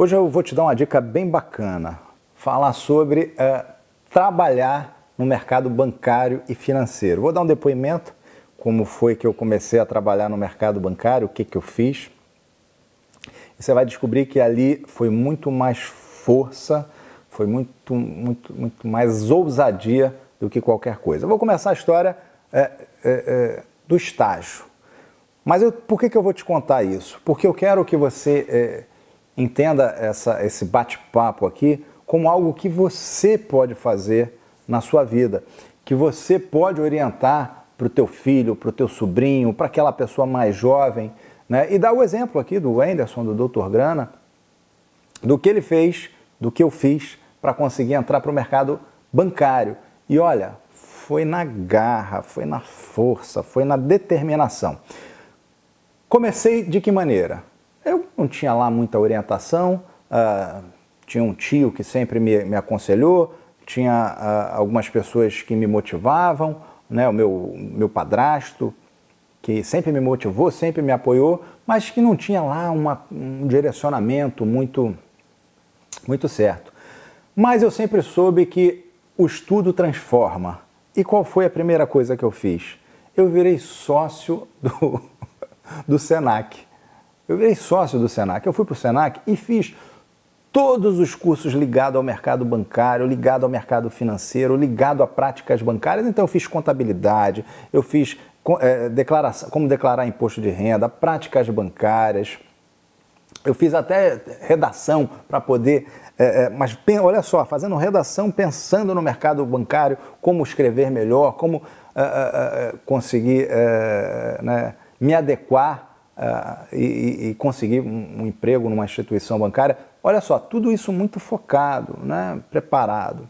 Hoje eu vou te dar uma dica bem bacana, falar sobre uh, trabalhar no mercado bancário e financeiro. Vou dar um depoimento, como foi que eu comecei a trabalhar no mercado bancário, o que, que eu fiz. E você vai descobrir que ali foi muito mais força, foi muito, muito, muito mais ousadia do que qualquer coisa. Eu vou começar a história é, é, é, do estágio. Mas eu, por que, que eu vou te contar isso? Porque eu quero que você eh, Entenda essa, esse bate-papo aqui como algo que você pode fazer na sua vida, que você pode orientar para o teu filho, para o teu sobrinho, para aquela pessoa mais jovem, né? E dá o exemplo aqui do Anderson, do Dr. Grana, do que ele fez, do que eu fiz para conseguir entrar para o mercado bancário. E olha, foi na garra, foi na força, foi na determinação. Comecei de que maneira? Eu não tinha lá muita orientação, uh, tinha um tio que sempre me, me aconselhou, tinha uh, algumas pessoas que me motivavam, né, o meu, meu padrasto, que sempre me motivou, sempre me apoiou, mas que não tinha lá uma, um direcionamento muito, muito certo. Mas eu sempre soube que o estudo transforma. E qual foi a primeira coisa que eu fiz? Eu virei sócio do, do SENAC. Eu virei sócio do Senac. Eu fui para o Senac e fiz todos os cursos ligados ao mercado bancário, ligado ao mercado financeiro, ligado a práticas bancárias. Então eu fiz contabilidade, eu fiz é, declaração, como declarar imposto de renda, práticas bancárias. Eu fiz até redação para poder. É, é mas olha só, fazendo redação pensando no mercado bancário, como escrever melhor, como é, é, é conseguir né, me adequar uh, e, e, conseguir um, um, emprego numa instituição bancária. Olha só, tudo isso muito focado, né? preparado.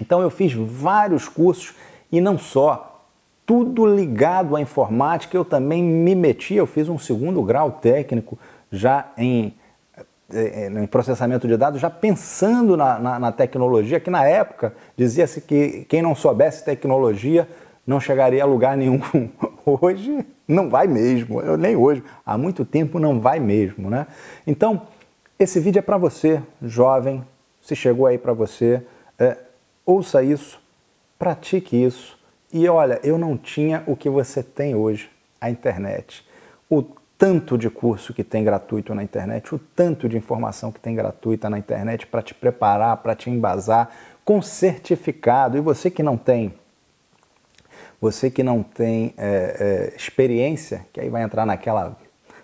Então eu fiz vários cursos e não só, tudo ligado à informática. Eu também me meti, eu fiz um segundo grau técnico já em, eh, eh, em processamento de dados, já pensando na, na, na tecnologia, que na época dizia-se que quem não soubesse tecnologia não chegaria a lugar nenhum hoje não vai mesmo, eu nem hoje, há muito tempo não vai mesmo, né? Então, esse vídeo é para você, jovem, se chegou aí para você, é, ouça isso, pratique isso. E olha, eu não tinha o que você tem hoje, a internet. O tanto de curso que tem gratuito na internet, o tanto de informação que tem gratuita na internet para te preparar, para te embasar, com certificado. E você que não tem você que não tem é, é, experiência, que aí vai entrar naquela,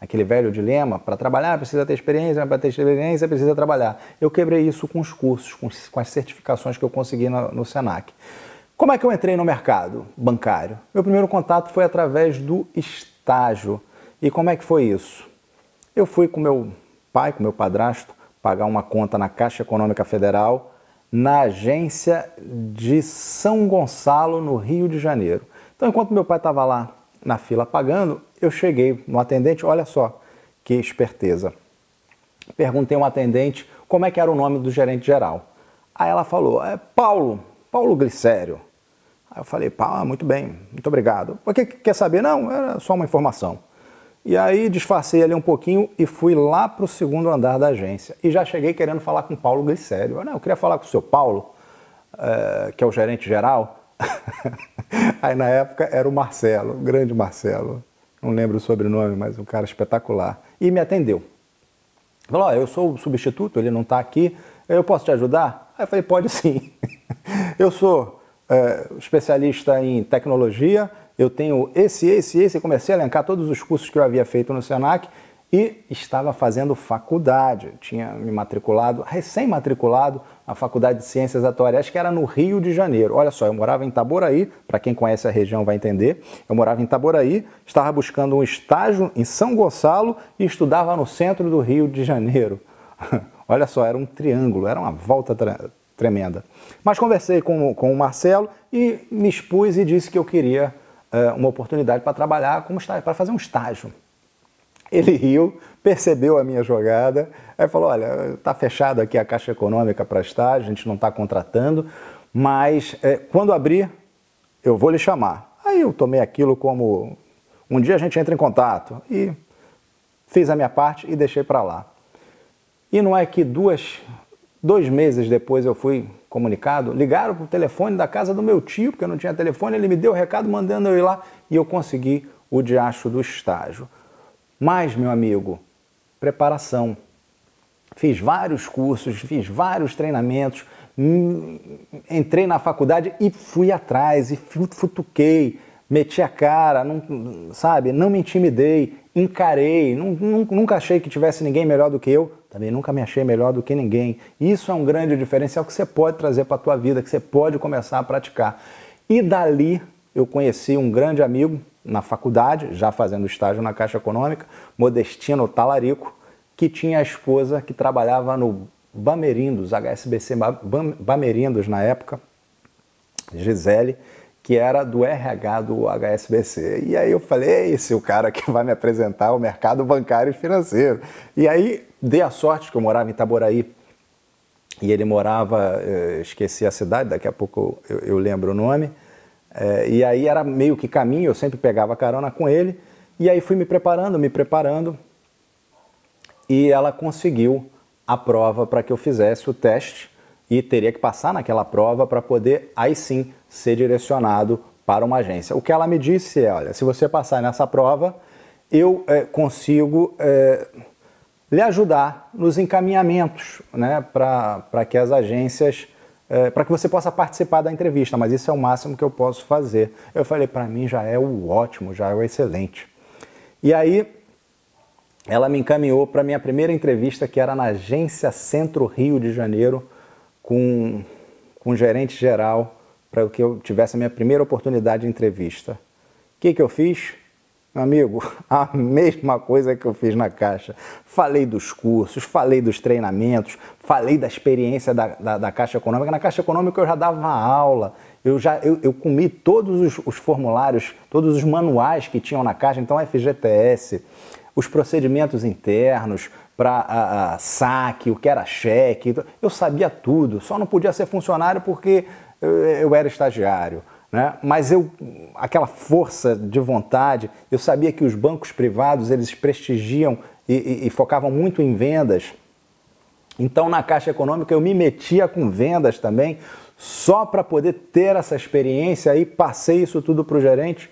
naquele velho dilema, para trabalhar precisa ter experiência, para ter experiência precisa trabalhar. Eu quebrei isso com os cursos, com, com as certificações que eu consegui no, no Senac. Como é que eu entrei no mercado bancário? Meu primeiro contato foi através do estágio. E como é que foi isso? Eu fui com meu pai, com meu padrasto, pagar uma conta na Caixa Econômica Federal na agência de São Gonçalo, no Rio de Janeiro. Então, enquanto meu pai estava lá na fila pagando, eu cheguei no atendente, olha só que esperteza. Perguntei um atendente como é que era o nome do gerente geral. Aí ela falou, é Paulo, Paulo Glicério. Aí eu falei, Paulo, muito bem, muito obrigado. Por que quer saber? Não, era só uma informação. E aí disfarcei ali um pouquinho e fui lá para o segundo andar da agência. E já cheguei querendo falar com o Paulo Glicério. Eu, não, eu queria falar com o seu Paulo, é, que é o gerente geral. aí na época era o Marcelo, o grande Marcelo. Não lembro o sobrenome, mas um cara espetacular. E me atendeu. Falou, oh, eu sou o substituto, ele não está aqui, eu posso te ajudar? Aí eu falei, pode sim. eu sou é, especialista em tecnologia, eu tenho esse, esse, esse, eu comecei a elencar todos os cursos que eu havia feito no Senac e estava fazendo faculdade, eu tinha me matriculado, recém-matriculado na Faculdade de Ciências Atuariais, que era no Rio de Janeiro. Olha só, eu morava em Itaboraí, para quem conhece a região vai entender, eu morava em Itaboraí, estava buscando um estágio em São Gonçalo e estudava no centro do Rio de Janeiro. Olha só, era um triângulo, era uma volta tremenda. Mas conversei com, com o Marcelo e me expus e disse que eu queria eh, uma oportunidade para trabalhar como estágio, para fazer um estágio. Ele riu, percebeu a minha jogada, aí falou: olha, está fechado aqui a caixa econômica para estágio, a gente não está contratando, mas é, quando abrir, eu vou lhe chamar. Aí eu tomei aquilo como um dia a gente entra em contato e fiz a minha parte e deixei para lá. E não é que duas, dois meses depois eu fui comunicado, ligaram para o telefone da casa do meu tio, porque eu não tinha telefone, ele me deu o recado mandando eu ir lá e eu consegui o diacho do estágio. Mas, meu amigo, preparação. Fiz vários cursos, fiz vários treinamentos, hum, entrei na faculdade e fui atrás, e futuquei, meti a cara, não, sabe, não me intimidei encarei, nunca achei que tivesse ninguém melhor do que eu, também nunca me achei melhor do que ninguém. Isso é um grande diferencial que você pode trazer para a tua vida, que você pode começar a praticar. E dali eu conheci um grande amigo na faculdade, já fazendo estágio na Caixa Econômica, Modestino Talarico, que tinha a esposa que trabalhava no Bamerindos, HSBC Bamerindos na época, Gisele, que era do RH do HSBC. E aí eu falei, esse é o cara que vai me apresentar o mercado bancário e financeiro. E aí dei a sorte que eu morava em Itaboraí e ele morava, eh, esqueci a cidade, daqui a pouco eu, eu lembro o nome. Eh, e aí era meio que caminho, eu sempre pegava carona com ele. E aí fui me preparando, me preparando. E ela conseguiu a prova para que eu fizesse o teste e teria que passar naquela prova para poder, aí sim, ser direcionado para uma agência. O que ela me disse é: olha, se você passar nessa prova, eu é, consigo é, lhe ajudar nos encaminhamentos né, para que as agências. É, eh, para que você possa participar da entrevista, mas isso é o máximo que eu posso fazer. Eu falei, para mim já é o ótimo, já é o excelente. E aí ela me encaminhou para minha primeira entrevista, que era na Agência Centro Rio de Janeiro, com, com um gerente geral para que eu tivesse a minha primeira oportunidade de entrevista. O que, que eu fiz? Meu amigo, a mesma coisa que eu fiz na Caixa. Falei dos cursos, falei dos treinamentos, falei da experiência da, da, da Caixa Econômica. Na Caixa Econômica eu já dava aula, eu já eu, eu comi todos os, os, formulários, todos os manuais que tinham na Caixa, então FGTS, os procedimentos internos, para saque, o que era cheque, então, eu sabia tudo, só não podia ser funcionário porque eu, eu era estagiário. Né? Mas eu, aquela força de vontade, eu sabia que os bancos privados eles prestigiam e, e, e focavam muito em vendas. Então na Caixa Econômica eu me metia com vendas também, só para poder ter essa experiência aí, passei isso tudo para o gerente.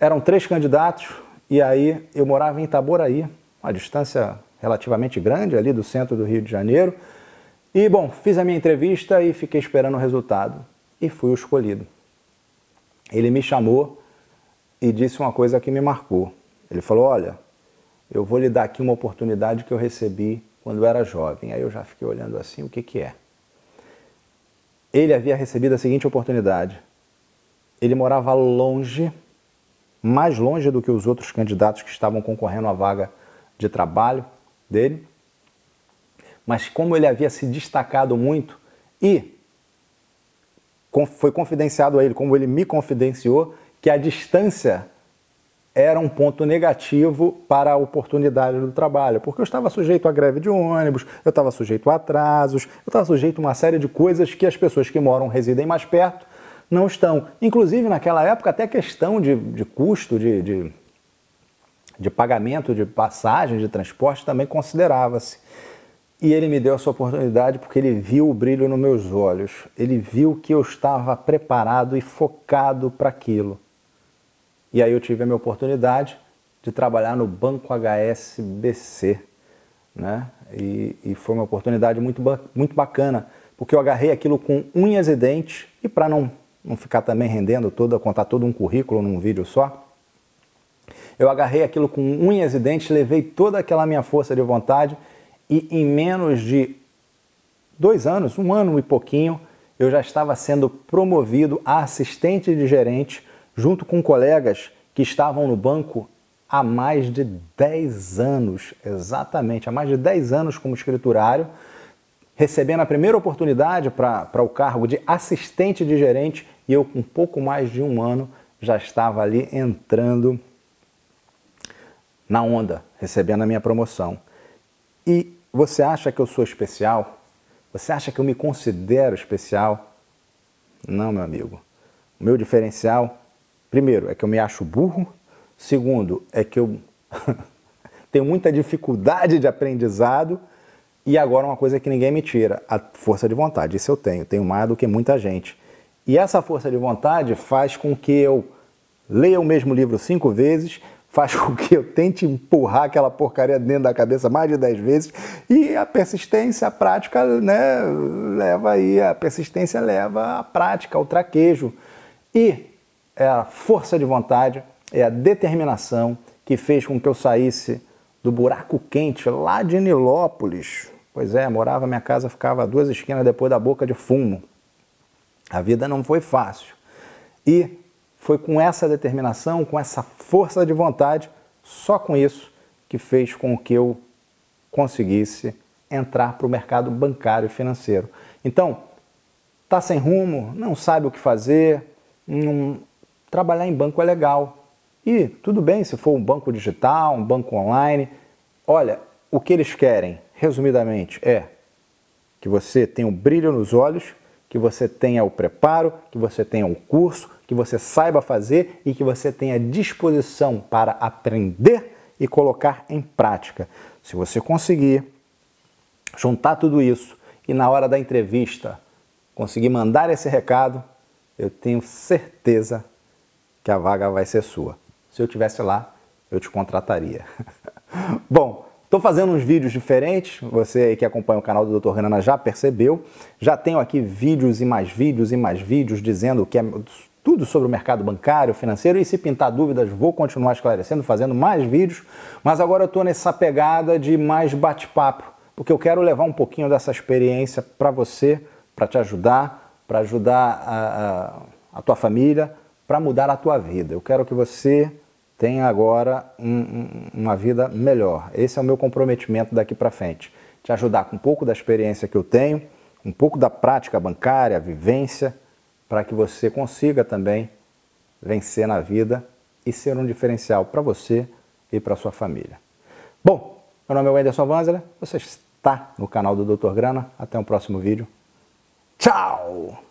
Eram três candidatos e aí eu morava em Itaboraí, uma distância relativamente grande ali do centro do Rio de Janeiro. E bom, fiz a minha entrevista e fiquei esperando o resultado e fui o escolhido. Ele me chamou e disse uma coisa que me marcou. Ele falou: "Olha, eu vou lhe dar aqui uma oportunidade que eu recebi quando era jovem". Aí eu já fiquei olhando assim, o que que é? Ele havia recebido a seguinte oportunidade. Ele morava longe, mais longe do que os outros candidatos que estavam concorrendo à vaga de trabalho, dele, mas como ele havia se destacado muito e foi confidenciado a ele, como ele me confidenciou, que a distância era um ponto negativo para a oportunidade do trabalho, porque eu estava sujeito à greve de ônibus, eu estava sujeito a atrasos, eu estava sujeito a uma série de coisas que as pessoas que moram, residem mais perto, não estão. Inclusive, naquela época, até questão de, de custo, de, de de pagamento de passagem de transporte também considerava-se. E ele me deu essa oportunidade porque ele viu o brilho nos meus olhos, ele viu que eu estava preparado e focado para aquilo. E aí eu tive a minha oportunidade de trabalhar no Banco HSBC, né? E, e foi uma oportunidade muito, muito bacana, porque eu agarrei aquilo com unhas e dentes e para não, não ficar também rendendo toda, contar todo um currículo num vídeo só, eu agarrei aquilo com unhas e dentes, levei toda aquela minha força de vontade e em menos de dois anos, um ano e pouquinho, eu já estava sendo promovido a assistente de gerente junto com colegas que estavam no banco há mais de 10 anos, exatamente, há mais de 10 anos como escriturário, recebendo a primeira oportunidade para o cargo de assistente de gerente e eu, com pouco mais de um ano, já estava ali entrando na onda, recebendo a minha promoção. E você acha que eu sou especial? Você acha que eu me considero especial? Não, meu amigo. O meu diferencial, primeiro, é que eu me acho burro. Segundo, é que eu tenho muita dificuldade de aprendizado. E agora, uma coisa que ninguém me tira: a força de vontade. Isso eu tenho. Tenho mais do que muita gente. E essa força de vontade faz com que eu leia o mesmo livro cinco vezes, faz com que eu tente empurrar aquela porcaria dentro da cabeça mais de 10 vezes e a persistência, a prática, né, leva aí, a persistência leva à prática, ao traquejo. E é a força de vontade, é a determinação que fez com que eu saísse do buraco quente lá de Nilópolis. Pois é, morava minha casa, ficava duas esquinas depois da boca de fumo. A vida não foi fácil. E foi com essa determinação, com essa força de vontade, só com isso que fez com que eu conseguisse entrar para o mercado bancário e financeiro. Então, tá sem rumo, não sabe o que fazer, não... trabalhar em banco é legal. E tudo bem se for um banco digital, um banco online. Olha, o que eles querem, resumidamente, é que você tenha um brilho nos olhos que você tenha o preparo, que você tenha o curso, que você saiba fazer e que você tenha disposição para aprender e colocar em prática. Se você conseguir juntar tudo isso e na hora da entrevista conseguir mandar esse recado, eu tenho certeza que a vaga vai ser sua. Se eu tivesse lá, eu te contrataria. Bom, Estou fazendo uns vídeos diferentes, você que acompanha o canal do Dr. Renan já percebeu. Já tenho aqui vídeos e mais vídeos e mais vídeos dizendo que é tudo sobre o mercado bancário, financeiro e se pintar dúvidas, vou continuar esclarecendo, fazendo mais vídeos, mas agora eu estou nessa pegada de mais bate-papo, porque eu quero levar um pouquinho dessa experiência para você, para te ajudar, para ajudar a, a, a tua família, para mudar a tua vida. Eu quero que você tenha agora um, uma vida melhor. Esse é o meu comprometimento daqui para frente. Te ajudar com um pouco da experiência que eu tenho, um pouco da prática bancária, vivência, para que você consiga também vencer na vida e ser um diferencial para você e para sua família. Bom, meu nome é Wenderson Vanzler, você está no canal do Dr. Grana. Até o um próximo vídeo. Tchau!